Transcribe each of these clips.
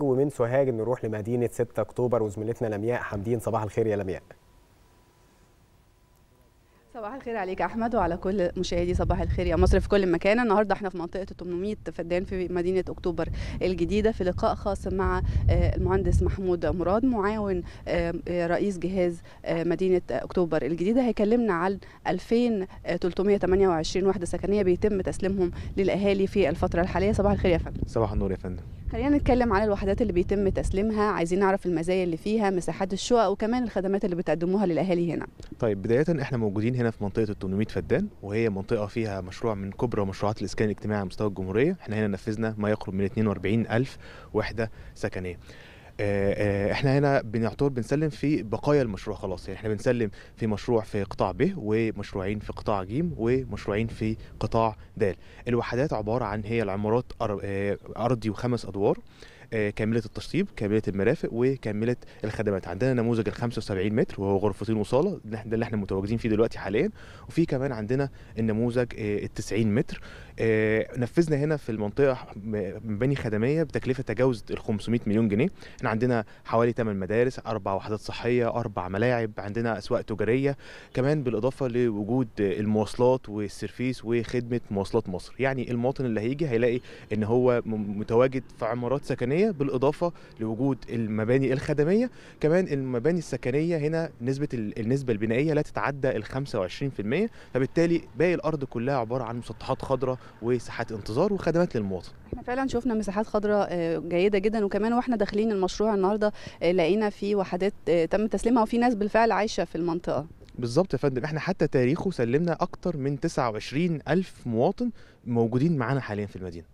ومن سوهاج نروح لمدينة 6 أكتوبر وزميلتنا لمياء حمدين صباح الخير يا لمياء صباح الخير عليك يا احمد وعلى كل مشاهدي صباح الخير يا مصر في كل مكان النهارده احنا في منطقه 800 فدان في مدينه اكتوبر الجديده في لقاء خاص مع آه، المهندس محمود مراد معاون آه، آه، رئيس جهاز مدينه اكتوبر الجديده هيكلمنا عن 2328 وحده سكنيه بيتم تسليمهم للاهالي في الفتره الحاليه صباح الخير يا فندم صباح النور يا فندم خلينا نتكلم على الوحدات اللي بيتم تسليمها عايزين نعرف المزايا اللي فيها مساحات الشقق وكمان الخدمات اللي بتقدموها للاهالي هنا طيب بدايه احنا موجودين هنا في منطقه 800 فدان وهي منطقه فيها مشروع من كبرى مشروعات الاسكان الاجتماعي على مستوى الجمهوريه احنا هنا نفذنا ما يقرب من 42000 وحده سكنيه آه، آه، احنا هنا بنعتبر بنسلم في بقايا المشروع خلاص يعني احنا بنسلم في مشروع في قطاع ب ومشروعين في قطاع ج ومشروعين في قطاع د الوحدات عباره عن هي العمارات آه، ارضي وخمس ادوار آه، كامله التشطيب كامله المرافق وكامله الخدمات عندنا نموذج ال 75 متر وهو غرفتين وصاله ده اللي احنا متواجدين فيه دلوقتي حاليا وفي كمان عندنا النموذج آه، ال 90 متر آه، نفذنا هنا في المنطقه مباني خدميه بتكلفه تجاوزت ال 500 مليون جنيه احنا عندنا حوالي 8 مدارس اربع وحدات صحيه اربع ملاعب عندنا اسواق تجاريه كمان بالاضافه لوجود المواصلات والسيرفيس وخدمه مواصلات مصر يعني المواطن اللي هيجي هيلاقي ان هو متواجد في عمارات سكنيه الخدميه بالاضافه لوجود المباني الخدميه كمان المباني السكنيه هنا نسبه النسبه البنائيه لا تتعدى ال 25% فبالتالي باقي الارض كلها عباره عن مسطحات خضراء وساحات انتظار وخدمات للمواطن احنا فعلا شفنا مساحات خضراء آه، جيده جدا وكمان واحنا داخلين المشروع النهارده آه، لقينا في وحدات آه، تم تسليمها وفي ناس بالفعل عايشه في المنطقه بالظبط يا فندم احنا حتى تاريخه سلمنا اكتر من 29 ألف مواطن موجودين معانا حاليا في المدينه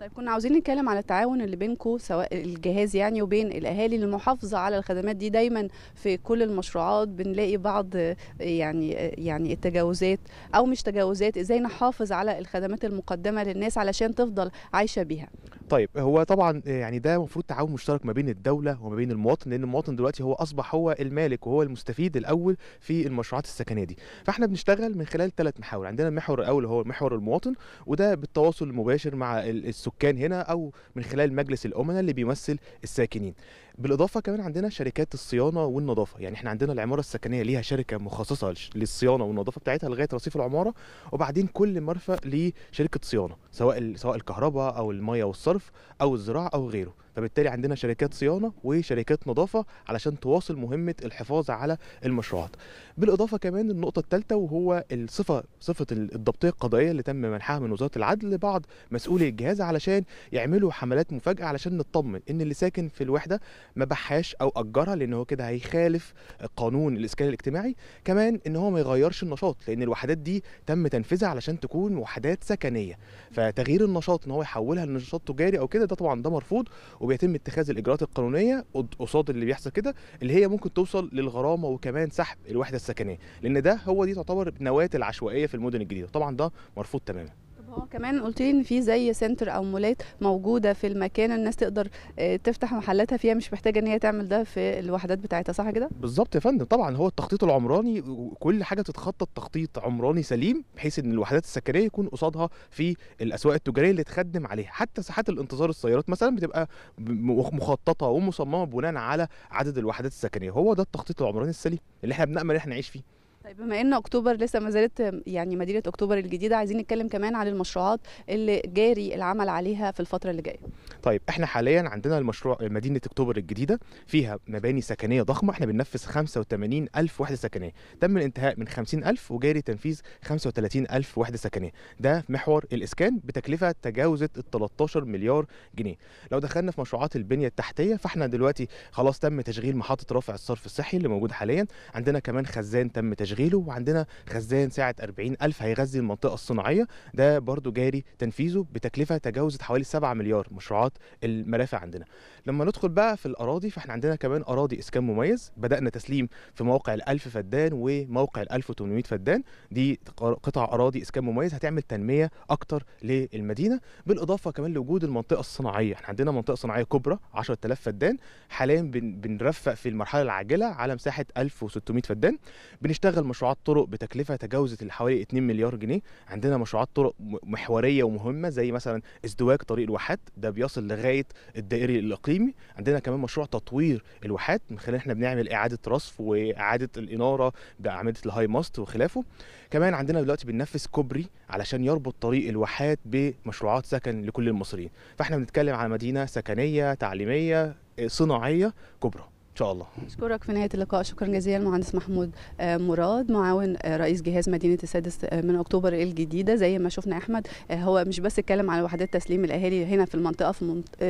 طيب كنا عاوزين نتكلم على التعاون اللي بينكم سواء الجهاز يعني وبين الاهالي للمحافظه على الخدمات دي دايما في كل المشروعات بنلاقي بعض يعني يعني التجاوزات او مش تجاوزات ازاي نحافظ على الخدمات المقدمه للناس علشان تفضل عايشه بيها طيب هو طبعا يعني ده المفروض تعاون مشترك ما بين الدوله وما بين المواطن لان المواطن دلوقتي هو اصبح هو المالك وهو المستفيد الاول في المشروعات السكنيه دي فاحنا بنشتغل من خلال ثلاث محاور عندنا المحور الاول هو محور المواطن وده بالتواصل المباشر مع السكان هنا او من خلال مجلس الامناء اللي بيمثل الساكنين بالاضافه كمان عندنا شركات الصيانه والنظافه يعني احنا عندنا العماره السكنيه ليها شركه مخصصه للصيانه والنظافه بتاعتها لغايه رصيف العماره وبعدين كل مرفأ ليه شركه صيانه سواء سواء الكهرباء او الميه والصرف او الزراعه او غيره فبالتالي عندنا شركات صيانه وشركات نظافه علشان تواصل مهمه الحفاظ على المشروعات بالاضافه كمان النقطه الثالثه وهو الصفه صفه الضبطيه القضائيه اللي تم منحها من وزاره العدل لبعض مسؤولي الجهاز علشان يعملوا حملات مفاجاه علشان نطمن ان اللي ساكن في الوحده ما بحاش او اجرها لان هو كده هيخالف قانون الاسكان الاجتماعي كمان ان هو ما يغيرش النشاط لان الوحدات دي تم تنفيذها علشان تكون وحدات سكنيه فتغيير النشاط ان هو يحولها لنشاط تجاري او كده ده طبعا ده مرفوض وبيتم اتخاذ الاجراءات القانونيه قصاد اللي بيحصل كده اللي هي ممكن توصل للغرامه وكمان سحب الوحده السكنيه لان ده هو دي تعتبر نواه العشوائيه في المدن الجديده طبعا ده مرفوض تماما هو اه كمان قلت لي ان في زي سنتر او مولات موجوده في المكان الناس تقدر آه، تفتح محلاتها فيها مش محتاجه ان هي تعمل ده في الوحدات بتاعتها صح كده بالظبط يا فندم طبعا هو التخطيط العمراني كل حاجه تتخطط تخطيط عمراني سليم بحيث ان الوحدات السكنيه يكون قصادها في الاسواق التجاريه اللي تخدم عليها حتى ساحات الانتظار السيارات مثلا بتبقى مخططه ومصممه بناء على عدد الوحدات السكنيه هو ده التخطيط العمراني السليم اللي احنا بنامل احنا نعيش فيه طيب بما ان اكتوبر لسه ما زالت يعني مدينه اكتوبر الجديده عايزين نتكلم كمان عن المشروعات اللي جاري العمل عليها في الفتره اللي جايه طيب احنا حاليا عندنا المشروع مدينه اكتوبر الجديده فيها مباني سكنيه ضخمه احنا بننفذ 85 الف وحده سكنيه تم الانتهاء من 50 الف وجاري تنفيذ 35 الف وحده سكنيه ده محور الاسكان بتكلفه تجاوزت ال 13 مليار جنيه لو دخلنا في مشروعات البنيه التحتيه فاحنا دلوقتي خلاص تم تشغيل محطه رافع الصرف الصحي اللي موجود حاليا عندنا كمان خزان تم تشغيل تشغيله وعندنا خزان سعة 40000 هيغذي المنطقة الصناعية ده برضو جاري تنفيذه بتكلفة تجاوزت حوالي 7 مليار مشروعات المرافع عندنا لما ندخل بقى في الأراضي فاحنا عندنا كمان أراضي إسكان مميز بدأنا تسليم في موقع ال1000 فدان وموقع ال 1800 فدان دي قطع أراضي إسكان مميز هتعمل تنمية أكتر للمدينة بالإضافة كمان لوجود المنطقة الصناعية احنا عندنا منطقة صناعية كبرى 10000 فدان حاليا بنرفق في المرحلة العاجلة على مساحة 1600 فدان بنشتغل بتشتغل مشروعات طرق بتكلفه تجاوزت حوالي 2 مليار جنيه عندنا مشروعات طرق محوريه ومهمه زي مثلا ازدواج طريق الواحات ده بيصل لغايه الدائري الاقليمي عندنا كمان مشروع تطوير الواحات من خلال احنا بنعمل اعاده رصف واعاده الاناره باعمده الهاي ماست وخلافه كمان عندنا دلوقتي بننفذ كوبري علشان يربط طريق الواحات بمشروعات سكن لكل المصريين فاحنا بنتكلم على مدينه سكنيه تعليميه صناعيه كبرى ان شاء الله اشكرك في نهايه اللقاء شكرا جزيلا المهندس محمود آه، مراد معاون آه، رئيس جهاز مدينه السادس آه، من اكتوبر الجديده زي ما شفنا احمد هو مش بس اتكلم على وحدات تسليم الاهالي هنا في المنطقه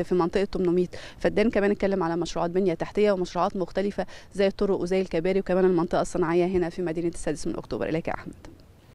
في منطقه 800 فدان كمان اتكلم على مشروعات بنيه تحتيه ومشروعات مختلفه زي الطرق وزي الكباري وكمان المنطقه الصناعيه هنا في مدينه السادس من اكتوبر اليك يا احمد